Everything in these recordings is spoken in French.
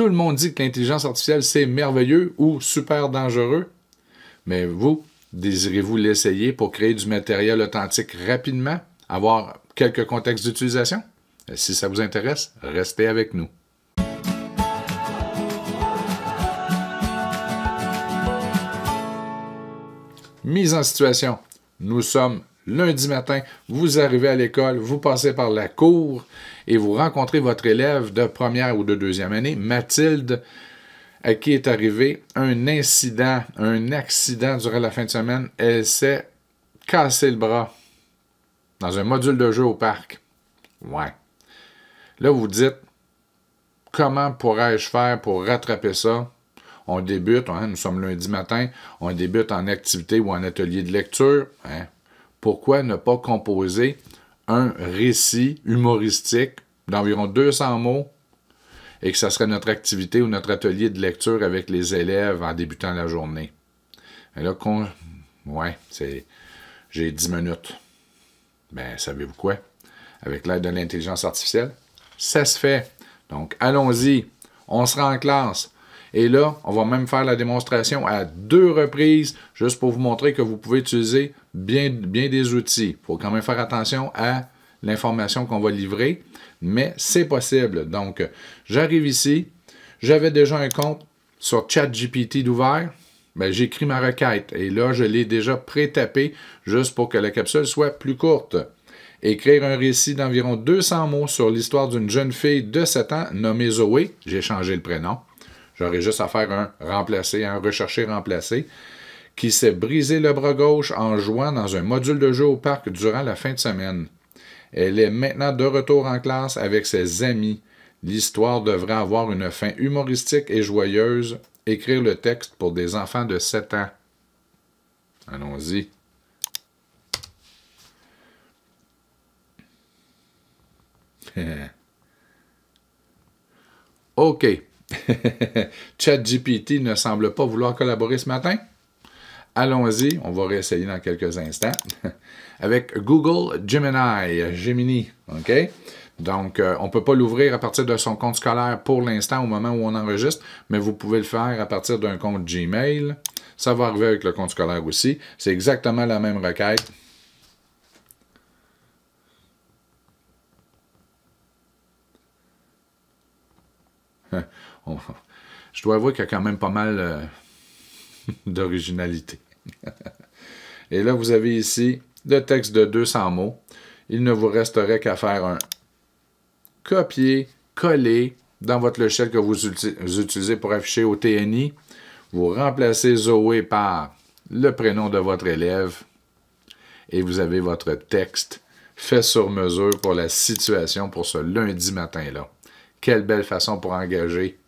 tout le monde dit que l'intelligence artificielle, c'est merveilleux ou super dangereux. Mais vous, désirez-vous l'essayer pour créer du matériel authentique rapidement, avoir quelques contextes d'utilisation? Euh, si ça vous intéresse, restez avec nous. Mise en situation. Nous sommes Lundi matin, vous arrivez à l'école, vous passez par la cour et vous rencontrez votre élève de première ou de deuxième année, Mathilde, à qui est arrivé un incident, un accident durant la fin de semaine. Elle s'est cassé le bras dans un module de jeu au parc. Ouais. Là, vous dites, comment pourrais-je faire pour rattraper ça? On débute, hein, nous sommes lundi matin, on débute en activité ou en atelier de lecture. Hein, pourquoi ne pas composer un récit humoristique d'environ 200 mots et que ça serait notre activité ou notre atelier de lecture avec les élèves en débutant la journée. Et là, ouais, c'est... j'ai 10 minutes. Mais ben, savez-vous quoi? Avec l'aide de l'intelligence artificielle, ça se fait. Donc, allons-y. On sera en classe. Et là, on va même faire la démonstration à deux reprises, juste pour vous montrer que vous pouvez utiliser bien, bien des outils. Il faut quand même faire attention à l'information qu'on va livrer, mais c'est possible. Donc, j'arrive ici, j'avais déjà un compte sur ChatGPT d'ouvert, ben, J'ai j'écris ma requête et là, je l'ai déjà pré tapé juste pour que la capsule soit plus courte. Écrire un récit d'environ 200 mots sur l'histoire d'une jeune fille de 7 ans nommée Zoé, j'ai changé le prénom, J'aurais juste à faire un remplacer, un rechercher, remplacer, qui s'est brisé le bras gauche en jouant dans un module de jeu au parc durant la fin de semaine. Elle est maintenant de retour en classe avec ses amis. L'histoire devrait avoir une fin humoristique et joyeuse. Écrire le texte pour des enfants de 7 ans. Allons-y. OK. GPT ne semble pas vouloir collaborer ce matin. Allons-y, on va réessayer dans quelques instants, avec Google Gemini. Gemini, OK? Donc, euh, on ne peut pas l'ouvrir à partir de son compte scolaire pour l'instant, au moment où on enregistre, mais vous pouvez le faire à partir d'un compte Gmail. Ça va arriver avec le compte scolaire aussi. C'est exactement la même requête. je dois avouer qu'il y a quand même pas mal euh, d'originalité. Et là, vous avez ici le texte de 200 mots. Il ne vous resterait qu'à faire un copier, coller dans votre logiciel que vous utilisez pour afficher au TNI. Vous remplacez Zoé par le prénom de votre élève et vous avez votre texte fait sur mesure pour la situation pour ce lundi matin-là. Quelle belle façon pour engager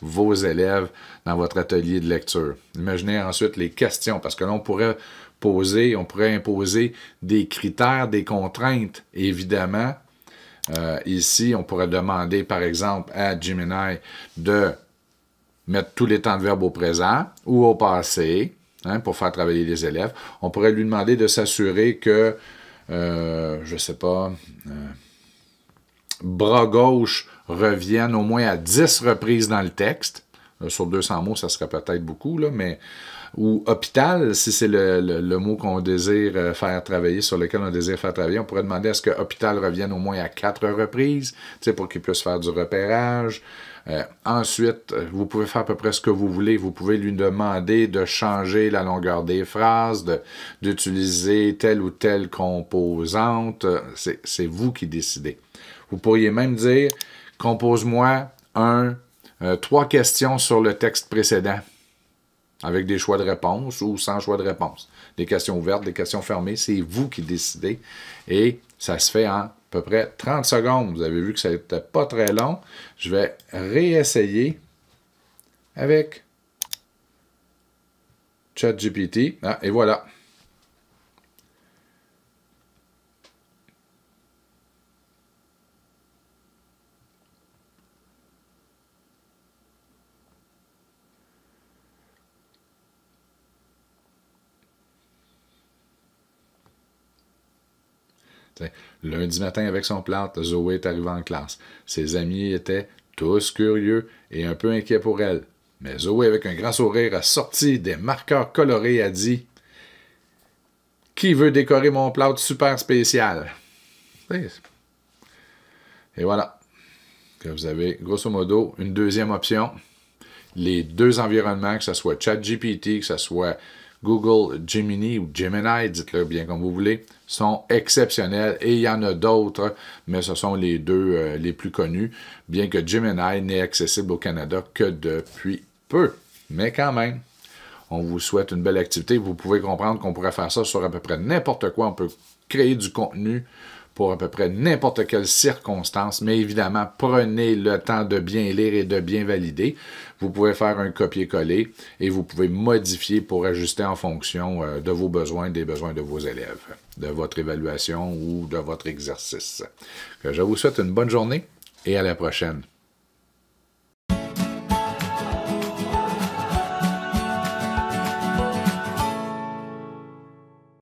vos élèves dans votre atelier de lecture. Imaginez ensuite les questions, parce que l'on pourrait poser, on pourrait imposer des critères, des contraintes, évidemment. Euh, ici, on pourrait demander, par exemple, à Gemini de mettre tous les temps de verbe au présent ou au passé hein, pour faire travailler les élèves. On pourrait lui demander de s'assurer que, euh, je ne sais pas, euh, bras gauche reviennent au moins à 10 reprises dans le texte. Euh, sur 200 mots, ça serait peut-être beaucoup, là, mais ou hôpital, si c'est le, mot qu'on désire euh, faire travailler, sur lequel on désire faire travailler, on pourrait demander à ce que hôpital revienne au moins à quatre reprises, pour qu'il puisse faire du repérage. Euh, ensuite, vous pouvez faire à peu près ce que vous voulez. Vous pouvez lui demander de changer la longueur des phrases, d'utiliser telle ou telle composante. C'est vous qui décidez. Vous pourriez même dire compose-moi un, euh, trois questions sur le texte précédent avec des choix de réponse ou sans choix de réponse. Des questions ouvertes, des questions fermées, c'est vous qui décidez. Et ça se fait en à peu près 30 secondes. Vous avez vu que ça n'était pas très long. Je vais réessayer avec ChatGPT. Ah, et voilà. lundi matin, avec son plâtre, Zoé est arrivée en classe. Ses amis étaient tous curieux et un peu inquiets pour elle. Mais Zoé, avec un grand sourire, a sorti des marqueurs colorés et a dit Qui veut décorer mon plâtre super spécial Et voilà. vous avez, grosso modo, une deuxième option. Les deux environnements, que ce soit ChatGPT, que ce soit Google Gemini ou Gemini, dites-le bien comme vous voulez, sont exceptionnels et il y en a d'autres, mais ce sont les deux euh, les plus connus, bien que Gemini n'est accessible au Canada que depuis peu. Mais quand même, on vous souhaite une belle activité. Vous pouvez comprendre qu'on pourrait faire ça sur à peu près n'importe quoi. On peut créer du contenu pour à peu près n'importe quelle circonstance, mais évidemment, prenez le temps de bien lire et de bien valider. Vous pouvez faire un copier-coller et vous pouvez modifier pour ajuster en fonction euh, de vos besoins, des besoins de vos élèves, de votre évaluation ou de votre exercice. Je vous souhaite une bonne journée et à la prochaine.